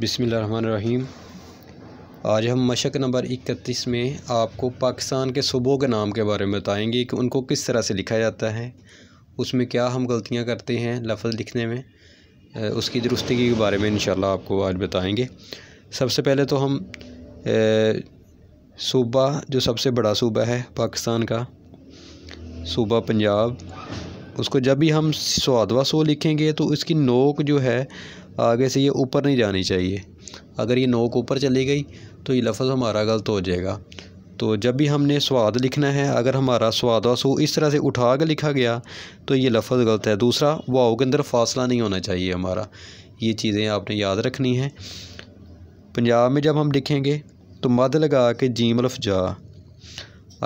बिसमीम आज हम मशक नंबर इकतीस में आपको पाकिस्तान के सूबों के नाम के बारे में बताएंगे कि उनको किस तरह से लिखा जाता है उसमें क्या हम गलतियां करते हैं लफ्ज़ लिखने में उसकी दुरुस्ती के बारे में इन आपको आज बताएंगे सबसे पहले तो हम सूबा जो सबसे बड़ा सूबा है पाकिस्तान का सूबा पंजाब उसको जब भी हम स्वादवा सो लिखेंगे तो उसकी नोक जो है आगे से ये ऊपर नहीं जानी चाहिए अगर ये नोक ऊपर चली गई तो ये लफ्ज़ हमारा गलत हो जाएगा तो जब भी हमने स्वाद लिखना है अगर हमारा स्वाद वसू इस तरह से उठा कर लिखा गया तो ये लफ्ज़ गलत है दूसरा वाओ के अंदर फासला नहीं होना चाहिए हमारा ये चीज़ें आपने याद रखनी हैं पंजाब में जब हम लिखेंगे तो मद लगा के जीम लफ जा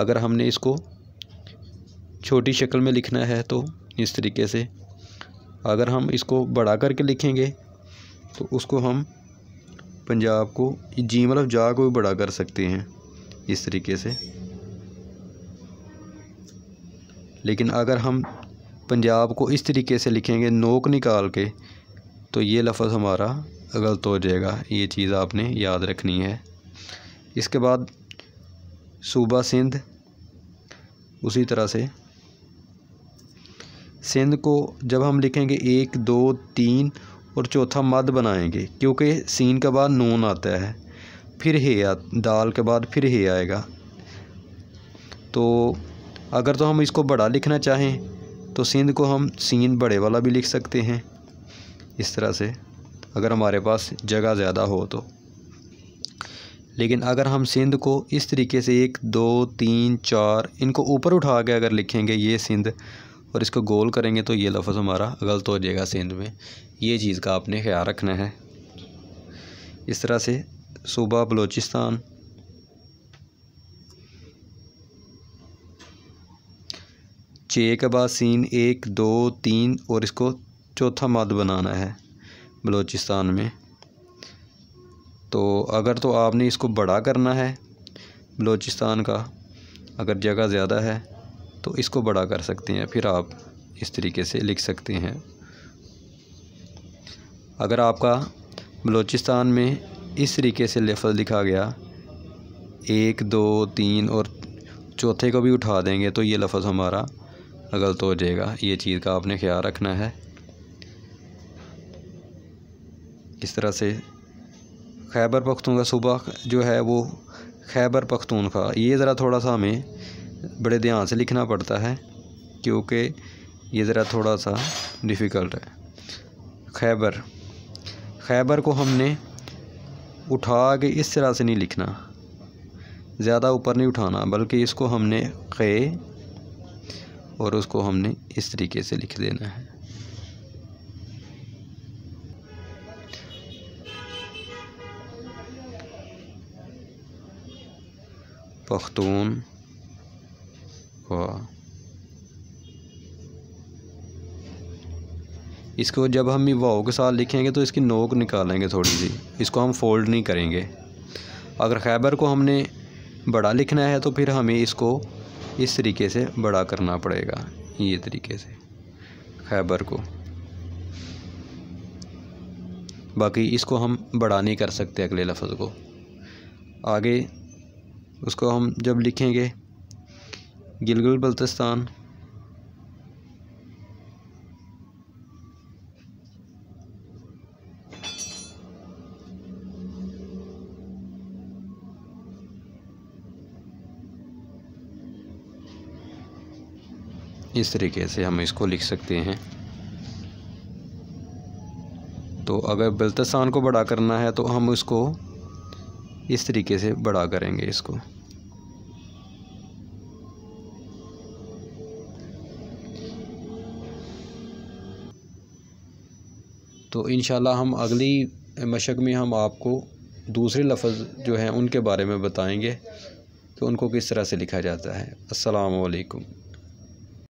अगर हमने इसको छोटी शक्ल में लिखना है तो इस तरीके से अगर हम इसको बड़ा करके लिखेंगे तो उसको हम पंजाब को जी मतलब जा को भी बड़ा कर सकते हैं इस तरीके से लेकिन अगर हम पंजाब को इस तरीके से लिखेंगे नोक निकाल के तो ये लफ्ज़ हमारा गलत हो जाएगा ये चीज़ आपने याद रखनी है इसके बाद सूबा सिंध उसी तरह से सिंध को जब हम लिखेंगे एक दो तीन और चौथा मद बनाएंगे क्योंकि सीन के बाद नून आता है फिर हे आ दाल के बाद फिर हे आएगा तो अगर तो हम इसको बड़ा लिखना चाहें तो सिंध को हम सीन बड़े वाला भी लिख सकते हैं इस तरह से अगर हमारे पास जगह ज़्यादा हो तो लेकिन अगर हम सिंध को इस तरीके से एक दो तीन चार इनको ऊपर उठा के अगर लिखेंगे ये सिंध और इसको गोल करेंगे तो ये लफ्ज़ हमारा गलत हो जाएगा सेंध में ये चीज़ का आपने ख्याल रखना है इस तरह से सूबा बलोचिस्तान चे के बाद सीन एक दो तीन और इसको चौथा मद बनाना है बलोचिस्तान में तो अगर तो आपने इसको बड़ा करना है बलूचिस्तान का अगर जगह ज़्यादा है तो इसको बड़ा कर सकते हैं फिर आप इस तरीके से लिख सकते हैं अगर आपका बलूचिस्तान में इस तरीके से लेफल लिखा गया एक दो तीन और चौथे को भी उठा देंगे तो ये लफ्ज़ हमारा गलत हो जाएगा ये चीज़ का आपने ख्याल रखना है इस तरह से खैबर पख्तून का सूबा जो है वो खैबर पख्तून ये ज़रा थोड़ा सा हमें बड़े ध्यान से लिखना पड़ता है क्योंकि ये ज़रा थोड़ा सा डिफ़िकल्ट है खैबर खैबर को हमने उठा के इस तरह से नहीं लिखना ज़्यादा ऊपर नहीं उठाना बल्कि इसको हमने खे और उसको हमने इस तरीके से लिख देना है पख्तून को इसको जब हम वाओ के साथ लिखेंगे तो इसकी नोक निकालेंगे थोड़ी सी इसको हम फोल्ड नहीं करेंगे अगर खैबर को हमने बड़ा लिखना है तो फिर हमें इसको इस तरीके से बड़ा करना पड़ेगा ये तरीके से खैबर को बाकी इसको हम बड़ा नहीं कर सकते अगले लफ्ज़ को आगे उसको हम जब लिखेंगे गिलगुल बल्तिस्तान इस तरीके से हम इसको लिख सकते हैं तो अगर बल्तस्तान को बड़ा करना है तो हम उसको इस तरीके से बड़ा करेंगे इसको तो इन हम अगली मशक में हम आपको दूसरे लफ्ज़ जो हैं उनके बारे में बताएंगे कि तो उनको किस तरह से लिखा जाता है असलकुम